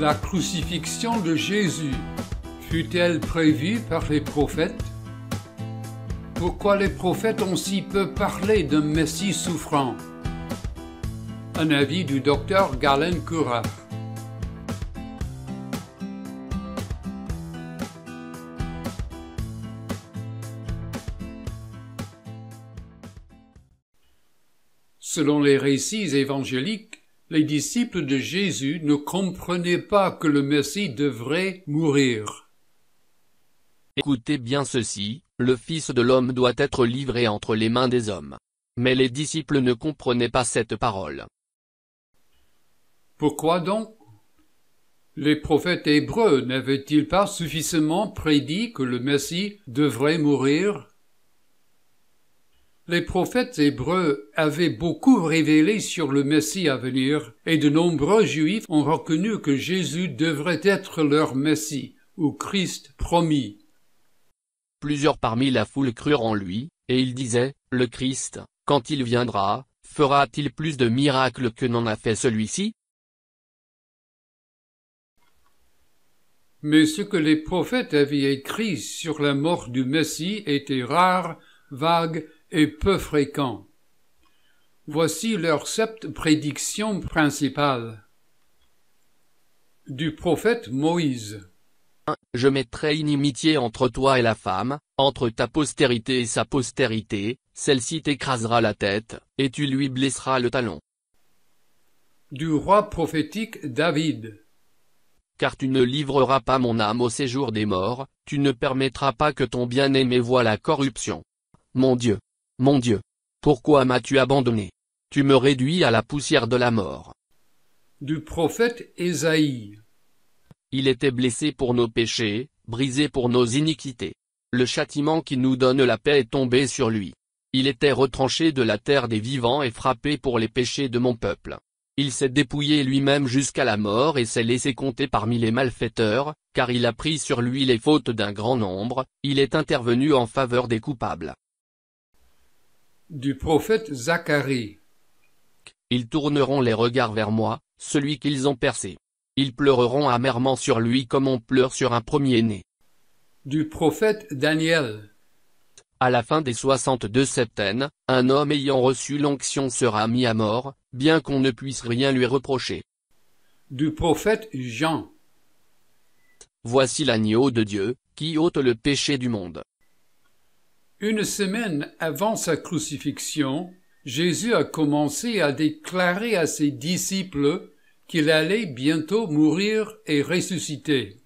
La crucifixion de Jésus fut-elle prévue par les prophètes Pourquoi les prophètes ont si peu parlé d'un Messie souffrant Un avis du docteur Galen Cura. Selon les récits évangéliques, les disciples de Jésus ne comprenaient pas que le Messie devrait mourir. Écoutez bien ceci, le Fils de l'homme doit être livré entre les mains des hommes. Mais les disciples ne comprenaient pas cette parole. Pourquoi donc Les prophètes hébreux n'avaient-ils pas suffisamment prédit que le Messie devrait mourir les prophètes hébreux avaient beaucoup révélé sur le Messie à venir, et de nombreux Juifs ont reconnu que Jésus devrait être leur Messie, ou Christ promis. Plusieurs parmi la foule crurent en lui, et ils disaient, le Christ, quand il viendra, fera-t-il plus de miracles que n'en a fait celui-ci Mais ce que les prophètes avaient écrit sur la mort du Messie était rare, vague et peu fréquent. Voici leur sept prédictions principales. Du prophète Moïse. Je mettrai inimitié entre toi et la femme, entre ta postérité et sa postérité, celle-ci t'écrasera la tête, et tu lui blesseras le talon. Du roi prophétique David. Car tu ne livreras pas mon âme au séjour des morts, tu ne permettras pas que ton bien-aimé voie la corruption. Mon Dieu, mon Dieu Pourquoi m'as-tu abandonné Tu me réduis à la poussière de la mort. Du prophète Esaïe Il était blessé pour nos péchés, brisé pour nos iniquités. Le châtiment qui nous donne la paix est tombé sur lui. Il était retranché de la terre des vivants et frappé pour les péchés de mon peuple. Il s'est dépouillé lui-même jusqu'à la mort et s'est laissé compter parmi les malfaiteurs, car il a pris sur lui les fautes d'un grand nombre, il est intervenu en faveur des coupables du prophète Zacharie. Ils tourneront les regards vers moi, celui qu'ils ont percé. Ils pleureront amèrement sur lui comme on pleure sur un premier-né. Du prophète Daniel. À la fin des soixante-deux septaines, un homme ayant reçu l'onction sera mis à mort, bien qu'on ne puisse rien lui reprocher. Du prophète Jean. Voici l'agneau de Dieu, qui ôte le péché du monde. Une semaine avant sa crucifixion, Jésus a commencé à déclarer à ses disciples qu'il allait bientôt mourir et ressusciter.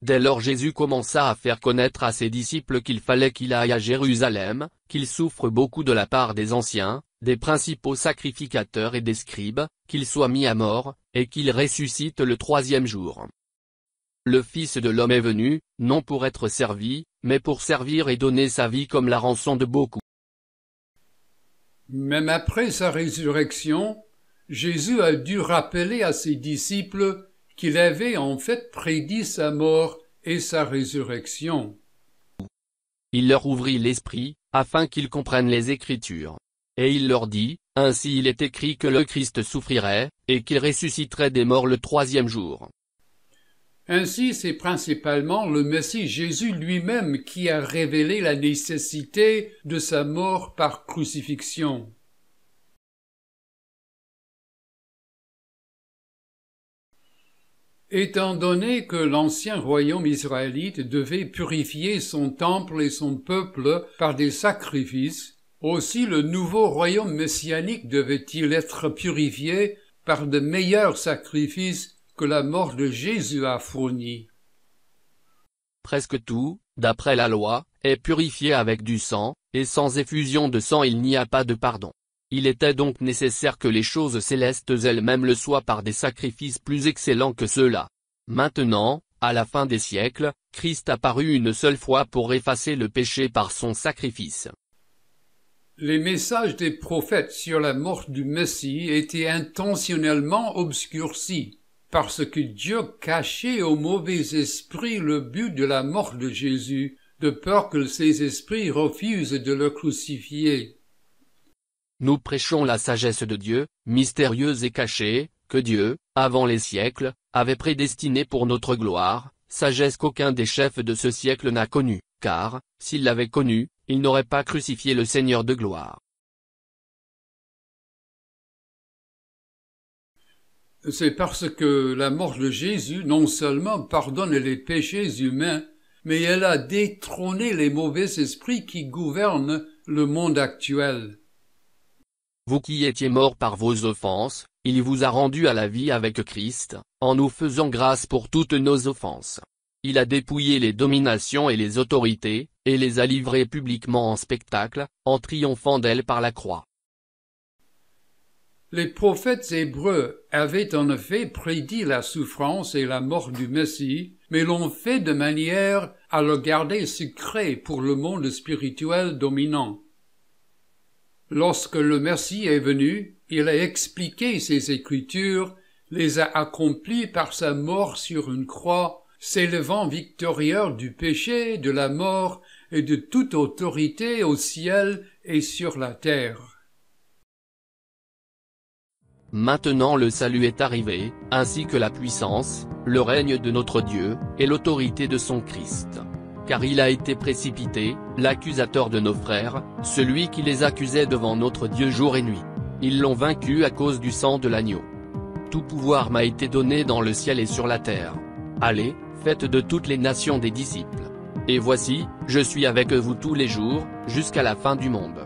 Dès lors Jésus commença à faire connaître à ses disciples qu'il fallait qu'il aille à Jérusalem, qu'il souffre beaucoup de la part des anciens, des principaux sacrificateurs et des scribes, qu'il soit mis à mort, et qu'il ressuscite le troisième jour. Le Fils de l'homme est venu, non pour être servi, mais pour servir et donner sa vie comme la rançon de beaucoup. Même après sa résurrection, Jésus a dû rappeler à ses disciples qu'il avait en fait prédit sa mort et sa résurrection. Il leur ouvrit l'esprit, afin qu'ils comprennent les Écritures. Et il leur dit, Ainsi il est écrit que le Christ souffrirait, et qu'il ressusciterait des morts le troisième jour. Ainsi, c'est principalement le Messie Jésus lui-même qui a révélé la nécessité de sa mort par crucifixion. Étant donné que l'ancien royaume israélite devait purifier son temple et son peuple par des sacrifices, aussi le nouveau royaume messianique devait-il être purifié par de meilleurs sacrifices la mort de Jésus a fourni. Presque tout, d'après la loi, est purifié avec du sang, et sans effusion de sang il n'y a pas de pardon. Il était donc nécessaire que les choses célestes elles-mêmes le soient par des sacrifices plus excellents que ceux-là. Maintenant, à la fin des siècles, Christ apparut une seule fois pour effacer le péché par son sacrifice. Les messages des prophètes sur la mort du Messie étaient intentionnellement obscurcis parce que Dieu cachait aux mauvais esprits le but de la mort de Jésus, de peur que ces esprits refusent de le crucifier. Nous prêchons la sagesse de Dieu, mystérieuse et cachée, que Dieu, avant les siècles, avait prédestinée pour notre gloire, sagesse qu'aucun des chefs de ce siècle n'a connue, car, s'il l'avait connue, il n'aurait pas crucifié le Seigneur de gloire. C'est parce que la mort de Jésus non seulement pardonne les péchés humains, mais elle a détrôné les mauvais esprits qui gouvernent le monde actuel. Vous qui étiez morts par vos offenses, il vous a rendu à la vie avec Christ, en nous faisant grâce pour toutes nos offenses. Il a dépouillé les dominations et les autorités, et les a livrées publiquement en spectacle, en triomphant d'elles par la croix. Les prophètes hébreux avaient en effet prédit la souffrance et la mort du Messie, mais l'ont fait de manière à le garder secret pour le monde spirituel dominant. Lorsque le Messie est venu, il a expliqué ses écritures, les a accomplies par sa mort sur une croix, s'élevant victorieux du péché, de la mort et de toute autorité au ciel et sur la terre. Maintenant le salut est arrivé, ainsi que la puissance, le règne de notre Dieu, et l'autorité de son Christ. Car il a été précipité, l'accusateur de nos frères, celui qui les accusait devant notre Dieu jour et nuit. Ils l'ont vaincu à cause du sang de l'agneau. Tout pouvoir m'a été donné dans le ciel et sur la terre. Allez, faites de toutes les nations des disciples. Et voici, je suis avec vous tous les jours, jusqu'à la fin du monde.